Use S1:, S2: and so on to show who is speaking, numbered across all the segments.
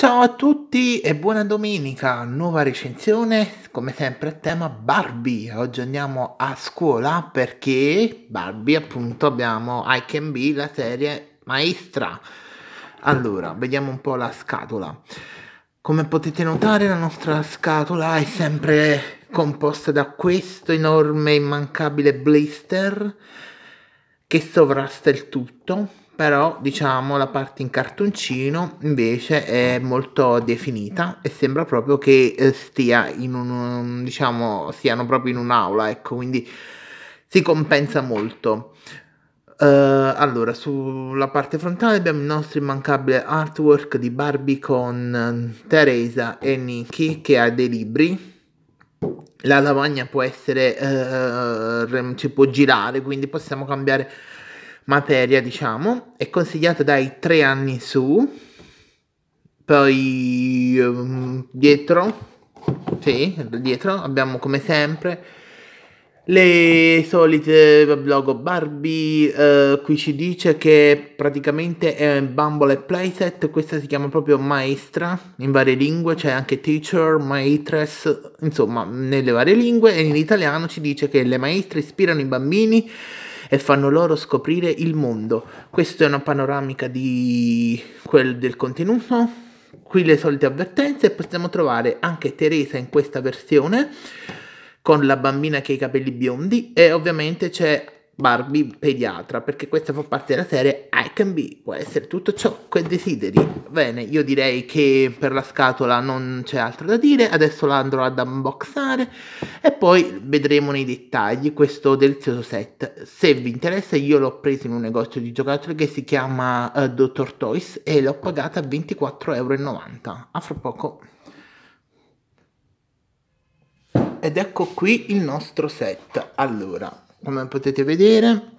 S1: Ciao a tutti e buona domenica, nuova recensione, come sempre a tema Barbie. Oggi andiamo a scuola perché Barbie appunto abbiamo I Can Be, la serie maestra. Allora, vediamo un po' la scatola. Come potete notare la nostra scatola è sempre composta da questo enorme immancabile blister che sovrasta il tutto, però diciamo la parte in cartoncino invece è molto definita e sembra proprio che eh, stia in un, diciamo, siano proprio in un'aula, ecco, quindi si compensa molto. Uh, allora, sulla parte frontale abbiamo il nostro immancabile artwork di Barbie con eh, Teresa e Nikki che ha dei libri la lavagna può essere, eh, si può girare, quindi possiamo cambiare materia, diciamo. È consigliata dai tre anni su, poi eh, dietro, sì, dietro abbiamo come sempre le solite eh, logo Barbie, eh, qui ci dice che praticamente è bambola e playset, questa si chiama proprio maestra in varie lingue, c'è anche teacher, maestress, insomma nelle varie lingue e in italiano ci dice che le maestre ispirano i bambini e fanno loro scoprire il mondo. Questa è una panoramica di quel del contenuto, qui le solite avvertenze e possiamo trovare anche Teresa in questa versione con la bambina che ha i capelli biondi e ovviamente c'è Barbie pediatra, perché questa fa parte della serie I Can Be, può essere tutto ciò che desideri. Bene, io direi che per la scatola non c'è altro da dire, adesso la andrò ad unboxare e poi vedremo nei dettagli questo delizioso set. Se vi interessa io l'ho preso in un negozio di giocattoli che si chiama uh, eh, Dr. Toys e l'ho pagata a 24,90€. A fra poco. ed ecco qui il nostro set. Allora, come potete vedere,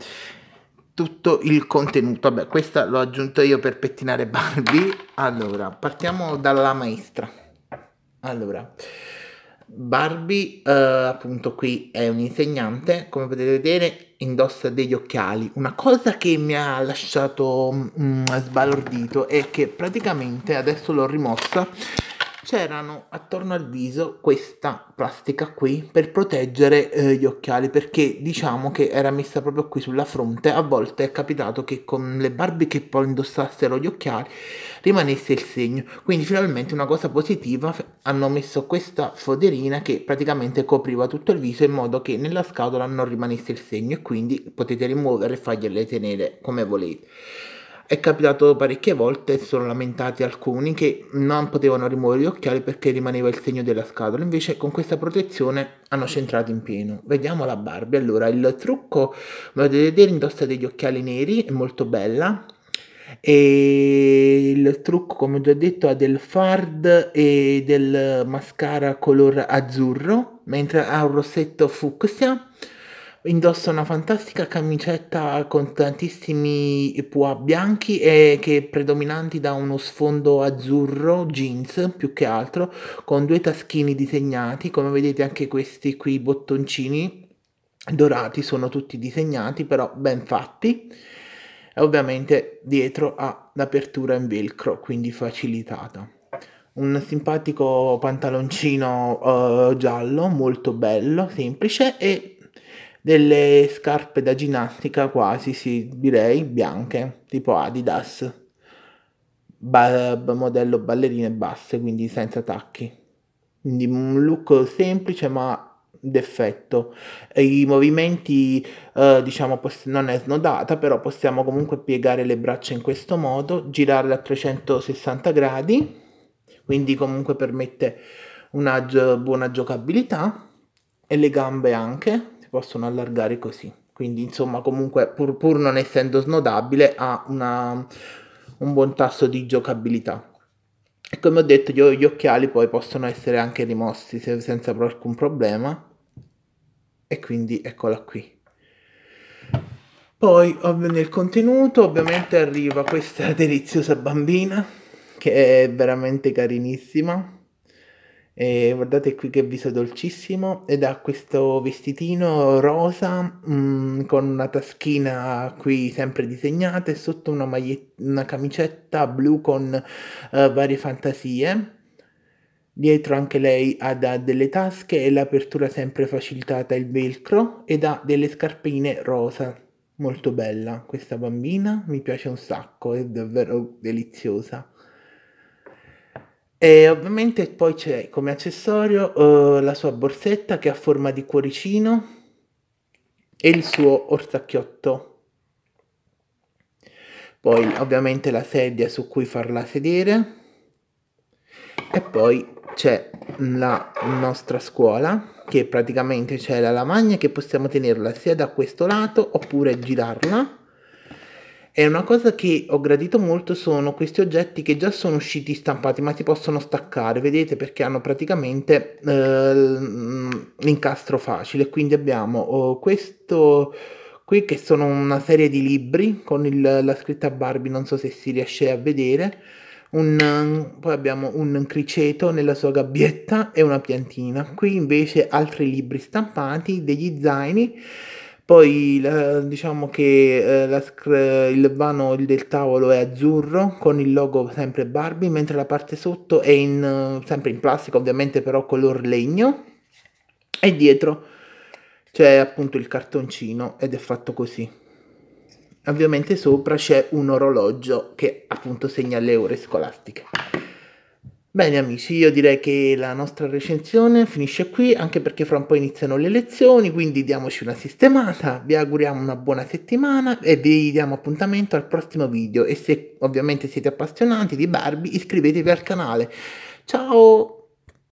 S1: tutto il contenuto. Vabbè, questa l'ho aggiunto io per pettinare Barbie. Allora, partiamo dalla maestra. Allora, Barbie, eh, appunto, qui è un insegnante, come potete vedere, indossa degli occhiali. Una cosa che mi ha lasciato mm, sbalordito è che praticamente adesso l'ho rimossa c'erano attorno al viso questa plastica qui per proteggere eh, gli occhiali perché diciamo che era messa proprio qui sulla fronte a volte è capitato che con le Barbie che poi indossassero gli occhiali rimanesse il segno quindi finalmente una cosa positiva hanno messo questa foderina che praticamente copriva tutto il viso in modo che nella scatola non rimanesse il segno e quindi potete rimuovere e fargliele tenere come volete è capitato parecchie volte e sono lamentati alcuni che non potevano rimuovere gli occhiali perché rimaneva il segno della scatola, invece con questa protezione hanno centrato in pieno. Vediamo la Barbie, allora il trucco, come potete vedere, indossa degli occhiali neri, è molto bella, e il trucco come ho già detto ha del fard e del mascara color azzurro mentre ha un rossetto fucsia indossa una fantastica camicetta con tantissimi pois bianchi e che predominanti da uno sfondo azzurro, jeans più che altro, con due taschini disegnati, come vedete anche questi qui bottoncini dorati sono tutti disegnati, però ben fatti. E ovviamente dietro ha l'apertura in velcro, quindi facilitata un simpatico pantaloncino uh, giallo molto bello, semplice e delle scarpe da ginnastica quasi, sì, direi, bianche, tipo Adidas, ba- modello ballerine basse, quindi senza tacchi. Quindi un look semplice ma d'effetto. I movimenti, eh, diciamo, poss- non è snodata, però possiamo comunque piegare le braccia in questo modo, girarle a 360 gradi, quindi comunque permette una gi- buona giocabilità e le gambe anche possono allargare così. Quindi insomma comunque pur, pur non essendo snodabile ha una, un buon tasso di giocabilità. E come ho detto gli, gli occhiali poi possono essere anche rimossi se, senza alcun problema. E quindi eccola qui. Poi nel contenuto ovviamente arriva questa deliziosa bambina che è veramente carinissima e guardate qui che viso dolcissimo ed ha questo vestitino rosa mh, mm, con una taschina qui sempre disegnata e sotto una, una camicetta blu con uh, varie fantasie. Dietro anche lei ha delle tasche e l'apertura sempre facilitata il velcro ed ha delle scarpine rosa. Molto bella questa bambina, mi piace un sacco, è davvero deliziosa. E ovviamente poi c'è come accessorio uh, la sua borsetta che ha forma di cuoricino e il suo orsacchiotto. Poi ovviamente la sedia su cui farla sedere. E poi c'è la nostra scuola che praticamente c'è la lavagna che possiamo tenerla sia da questo lato oppure girarla e una cosa che ho gradito molto sono questi oggetti che già sono usciti stampati ma si possono staccare, vedete perché hanno praticamente eh, mm, l'incastro facile. Quindi abbiamo oh, questo qui che sono una serie di libri con il, la scritta Barbie, non so se si riesce a vedere. Un, mm, poi abbiamo un criceto nella sua gabbietta e una piantina. Qui invece altri libri stampati, degli zaini poi la, diciamo che eh, la, il vano del tavolo è azzurro con il logo sempre Barbie, mentre la parte sotto è in, sempre in plastica ovviamente però color legno e dietro c'è appunto il cartoncino ed è fatto così. Ovviamente sopra c'è un orologio che appunto segna le ore scolastiche. Bene amici, io direi che la nostra recensione finisce qui, anche perché fra un po' iniziano le lezioni, quindi diamoci una sistemata, vi auguriamo una buona settimana e vi diamo appuntamento al prossimo video e se ovviamente siete appassionati di Barbie iscrivetevi al canale. Ciao!